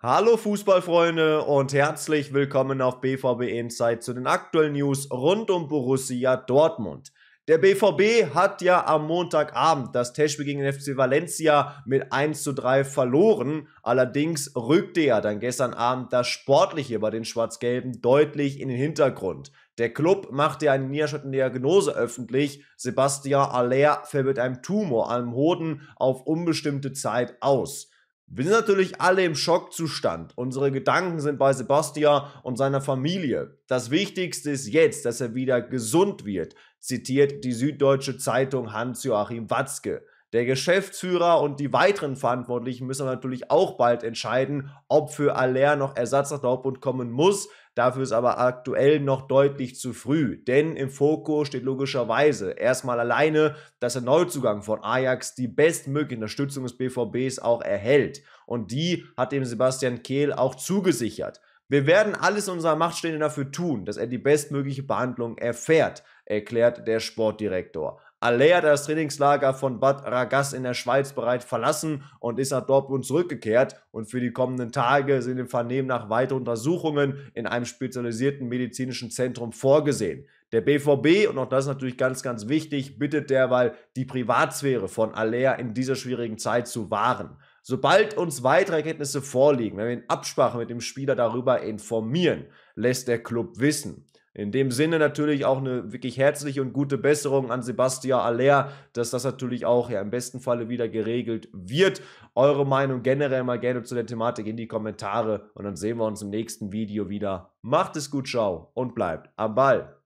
Hallo Fußballfreunde und herzlich willkommen auf BVB Insight zu den aktuellen News rund um Borussia Dortmund. Der BVB hat ja am Montagabend das Testspiel gegen den FC Valencia mit 1 zu 3 verloren. Allerdings rückte ja dann gestern Abend das Sportliche bei den Schwarz-Gelben deutlich in den Hintergrund. Der Club machte eine niederschnittende Diagnose öffentlich. Sebastian Aller fällt mit einem Tumor am Hoden auf unbestimmte Zeit aus. Wir sind natürlich alle im Schockzustand. Unsere Gedanken sind bei Sebastian und seiner Familie. Das Wichtigste ist jetzt, dass er wieder gesund wird, zitiert die Süddeutsche Zeitung Hans-Joachim Watzke. Der Geschäftsführer und die weiteren Verantwortlichen müssen natürlich auch bald entscheiden, ob für Aller noch Ersatz nach Dortmund kommen muss. Dafür ist aber aktuell noch deutlich zu früh, denn im Fokus steht logischerweise erstmal alleine, dass der Neuzugang von Ajax die bestmögliche Unterstützung des BVBs auch erhält. Und die hat dem Sebastian Kehl auch zugesichert. Wir werden alles in unserer Macht Stehende dafür tun, dass er die bestmögliche Behandlung erfährt, erklärt der Sportdirektor. Alea das Trainingslager von Bad Ragaz in der Schweiz bereits verlassen und ist nach Dortmund zurückgekehrt. Und für die kommenden Tage sind im Vernehmen nach weitere Untersuchungen in einem spezialisierten medizinischen Zentrum vorgesehen. Der BVB, und auch das ist natürlich ganz, ganz wichtig, bittet derweil, die Privatsphäre von Alea in dieser schwierigen Zeit zu wahren. Sobald uns weitere Erkenntnisse vorliegen, wenn wir in Absprache mit dem Spieler darüber informieren, lässt der Club wissen. In dem Sinne natürlich auch eine wirklich herzliche und gute Besserung an Sebastian Aller, dass das natürlich auch ja im besten Falle wieder geregelt wird. Eure Meinung generell mal gerne zu der Thematik in die Kommentare und dann sehen wir uns im nächsten Video wieder. Macht es gut, ciao und bleibt am Ball.